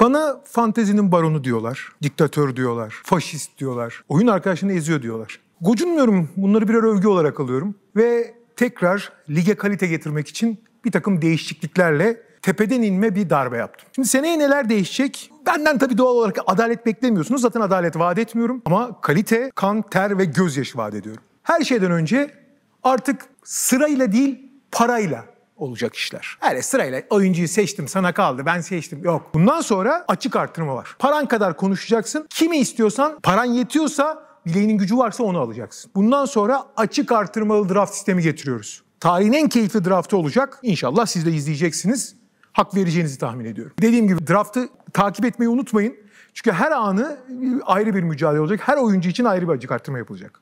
Bana fantezinin baronu diyorlar, diktatör diyorlar, faşist diyorlar, oyun arkadaşını eziyor diyorlar. Gocunmuyorum, bunları birer övgü olarak alıyorum ve tekrar lige kalite getirmek için bir takım değişikliklerle tepeden inme bir darbe yaptım. Şimdi seneye neler değişecek? Benden tabii doğal olarak adalet beklemiyorsunuz. Zaten adalet vaat etmiyorum ama kalite, kan, ter ve gözyaşı vaat ediyorum. Her şeyden önce artık sırayla değil parayla olacak işler. Öyle sırayla oyuncuyu seçtim sana kaldı ben seçtim yok. Bundan sonra açık artırma var. Paran kadar konuşacaksın. Kimi istiyorsan paran yetiyorsa bileğinin gücü varsa onu alacaksın. Bundan sonra açık artırmalı draft sistemi getiriyoruz. Tarihin en keyifli draftı olacak. İnşallah siz de izleyeceksiniz. Hak vereceğinizi tahmin ediyorum. Dediğim gibi draftı takip etmeyi unutmayın. Çünkü her anı e, ayrı bir mücadele olacak. Her oyuncu için ayrı bir açık artırma yapılacak.